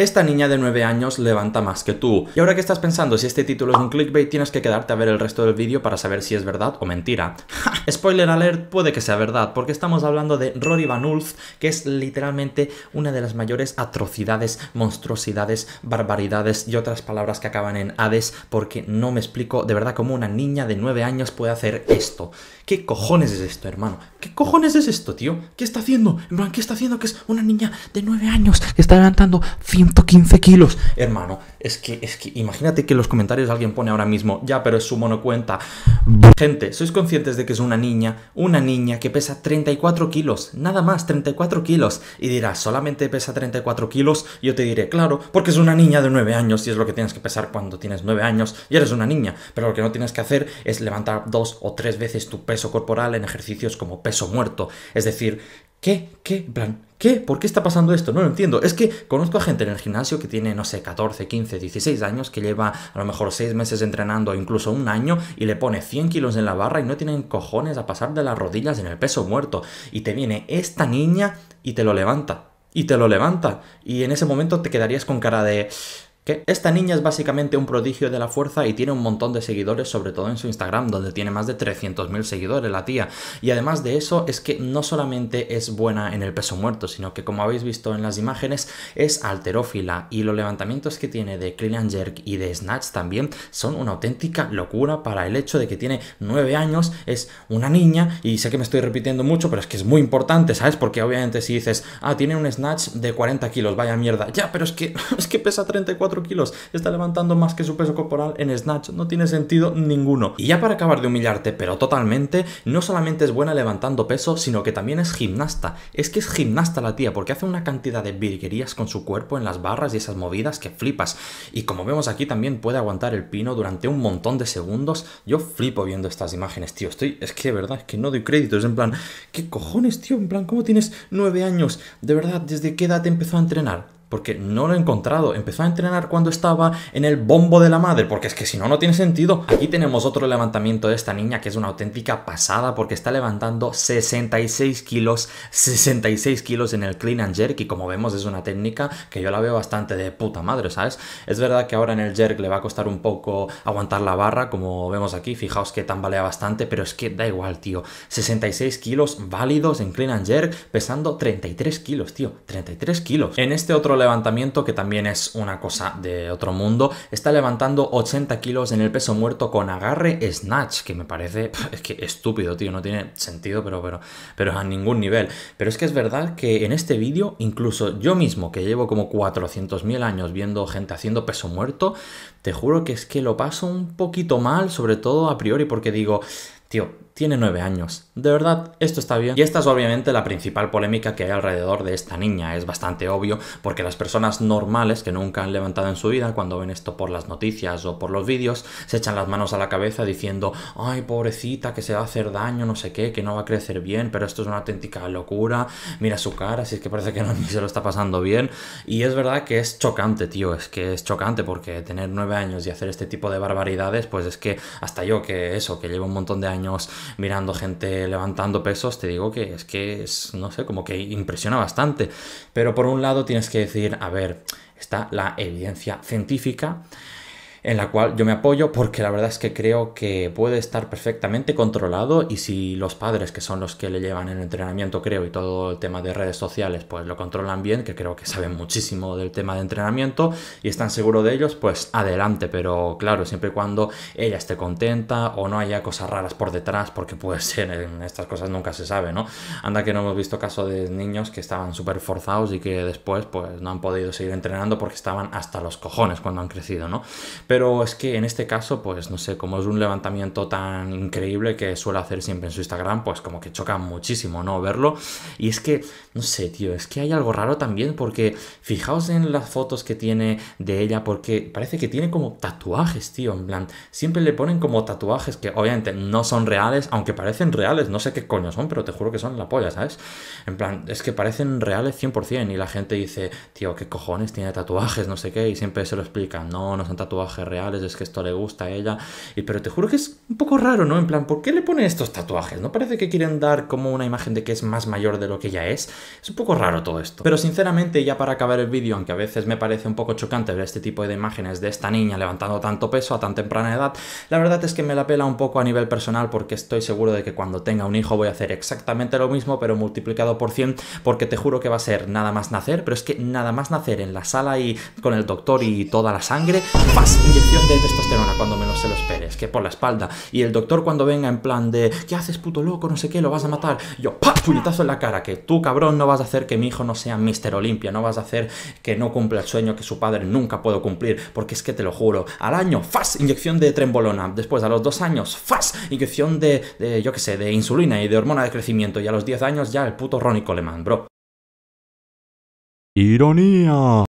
Esta niña de 9 años levanta más que tú. Y ahora que estás pensando si este título es un clickbait, tienes que quedarte a ver el resto del vídeo para saber si es verdad o mentira. Spoiler alert, puede que sea verdad, porque estamos hablando de Rory Van Ulf, que es literalmente una de las mayores atrocidades, monstruosidades, barbaridades y otras palabras que acaban en Hades, porque no me explico de verdad cómo una niña de 9 años puede hacer esto. ¿Qué cojones es esto, hermano? ¿Qué cojones es esto, tío? ¿Qué está haciendo? En ¿qué está haciendo? Que es una niña de 9 años que está levantando 100 115 kilos. Hermano, es que, es que imagínate que en los comentarios alguien pone ahora mismo, ya, pero es su monocuenta. Gente, ¿sois conscientes de que es una niña? Una niña que pesa 34 kilos, nada más, 34 kilos. Y dirás, ¿solamente pesa 34 kilos? Yo te diré, claro, porque es una niña de 9 años y es lo que tienes que pesar cuando tienes 9 años y eres una niña. Pero lo que no tienes que hacer es levantar dos o tres veces tu peso corporal en ejercicios como peso muerto. Es decir, ¿qué? ¿Qué? plan, ¿qué? ¿Por qué está pasando esto? No lo entiendo. Es que conozco a gente en el gimnasio que tiene, no sé, 14, 15, 16 años, que lleva a lo mejor 6 meses entrenando incluso un año y le pone 100 kilos en la barra y no tienen cojones a pasar de las rodillas en el peso muerto. Y te viene esta niña y te lo levanta. Y te lo levanta. Y en ese momento te quedarías con cara de esta niña es básicamente un prodigio de la fuerza y tiene un montón de seguidores, sobre todo en su Instagram, donde tiene más de 300.000 seguidores la tía. Y además de eso, es que no solamente es buena en el peso muerto, sino que como habéis visto en las imágenes, es alterófila y los levantamientos que tiene de Clean Jerk y de Snatch también son una auténtica locura para el hecho de que tiene 9 años, es una niña y sé que me estoy repitiendo mucho, pero es que es muy importante, ¿sabes? Porque obviamente si dices, ah, tiene un Snatch de 40 kilos, vaya mierda, ya, pero es que, es que pesa 34 kilos, está levantando más que su peso corporal en snatch, no tiene sentido ninguno. Y ya para acabar de humillarte, pero totalmente, no solamente es buena levantando peso, sino que también es gimnasta. Es que es gimnasta la tía, porque hace una cantidad de virguerías con su cuerpo en las barras y esas movidas que flipas. Y como vemos aquí también puede aguantar el pino durante un montón de segundos. Yo flipo viendo estas imágenes, tío. Estoy, es que, verdad, es que no doy créditos. En plan, ¿qué cojones, tío? En plan, ¿cómo tienes nueve años? De verdad, ¿desde qué edad te empezó a entrenar? porque no lo he encontrado. Empezó a entrenar cuando estaba en el bombo de la madre, porque es que si no, no tiene sentido. Aquí tenemos otro levantamiento de esta niña que es una auténtica pasada, porque está levantando 66 kilos, 66 kilos en el clean and jerk, y como vemos es una técnica que yo la veo bastante de puta madre, ¿sabes? Es verdad que ahora en el jerk le va a costar un poco aguantar la barra, como vemos aquí, fijaos que tambalea bastante, pero es que da igual, tío. 66 kilos válidos en clean and jerk, pesando 33 kilos, tío, 33 kilos. En este otro levantamiento, que también es una cosa de otro mundo, está levantando 80 kilos en el peso muerto con agarre snatch, que me parece es que estúpido, tío, no tiene sentido, pero, pero, pero a ningún nivel. Pero es que es verdad que en este vídeo, incluso yo mismo, que llevo como 400.000 años viendo gente haciendo peso muerto, te juro que es que lo paso un poquito mal, sobre todo a priori, porque digo, Tío, tiene nueve años. De verdad, esto está bien. Y esta es obviamente la principal polémica que hay alrededor de esta niña. Es bastante obvio porque las personas normales que nunca han levantado en su vida, cuando ven esto por las noticias o por los vídeos, se echan las manos a la cabeza diciendo, ay, pobrecita, que se va a hacer daño, no sé qué, que no va a crecer bien, pero esto es una auténtica locura. Mira su cara, si es que parece que no, ni se lo está pasando bien. Y es verdad que es chocante, tío. Es que es chocante porque tener nueve años y hacer este tipo de barbaridades, pues es que hasta yo que eso, que llevo un montón de años mirando gente levantando pesos, te digo que es que es, no sé, como que impresiona bastante. Pero por un lado tienes que decir, a ver, está la evidencia científica en la cual yo me apoyo porque la verdad es que creo que puede estar perfectamente controlado y si los padres, que son los que le llevan el entrenamiento, creo, y todo el tema de redes sociales, pues lo controlan bien, que creo que saben muchísimo del tema de entrenamiento y están seguros de ellos, pues adelante, pero claro, siempre y cuando ella esté contenta o no haya cosas raras por detrás, porque puede ser, en estas cosas nunca se sabe, ¿no? Anda que no hemos visto caso de niños que estaban súper forzados y que después pues no han podido seguir entrenando porque estaban hasta los cojones cuando han crecido, ¿no? Pero es que en este caso, pues no sé, como es un levantamiento tan increíble que suele hacer siempre en su Instagram, pues como que choca muchísimo, ¿no? Verlo. Y es que, no sé, tío, es que hay algo raro también porque fijaos en las fotos que tiene de ella porque parece que tiene como tatuajes, tío, en plan, siempre le ponen como tatuajes que obviamente no son reales, aunque parecen reales, no sé qué coño son, pero te juro que son la polla, ¿sabes? En plan, es que parecen reales 100% y la gente dice, tío, ¿qué cojones tiene tatuajes? No sé qué, y siempre se lo explican, no, no son tatuajes reales, es que esto le gusta a ella. Y, pero te juro que es un poco raro, ¿no? En plan, ¿por qué le pone estos tatuajes? ¿No parece que quieren dar como una imagen de que es más mayor de lo que ella es? Es un poco raro todo esto. Pero sinceramente, ya para acabar el vídeo, aunque a veces me parece un poco chocante ver este tipo de imágenes de esta niña levantando tanto peso a tan temprana edad, la verdad es que me la pela un poco a nivel personal porque estoy seguro de que cuando tenga un hijo voy a hacer exactamente lo mismo, pero multiplicado por 100, porque te juro que va a ser nada más nacer, pero es que nada más nacer en la sala y con el doctor y toda la sangre, más inyección de testosterona cuando menos se lo esperes, que por la espalda. Y el doctor cuando venga en plan de, ¿qué haces puto loco? No sé qué, lo vas a matar. Yo, ¡pa! Puñetazo en la cara, que tú cabrón no vas a hacer que mi hijo no sea Mister Olimpia, no vas a hacer que no cumpla el sueño que su padre nunca pudo cumplir, porque es que te lo juro, al año, ¡fas! Inyección de trembolona. Después, a los dos años, ¡fas! Inyección de, yo qué sé, de insulina y de hormona de crecimiento. Y a los diez años ya el puto Ronnie Coleman, bro. Ironía.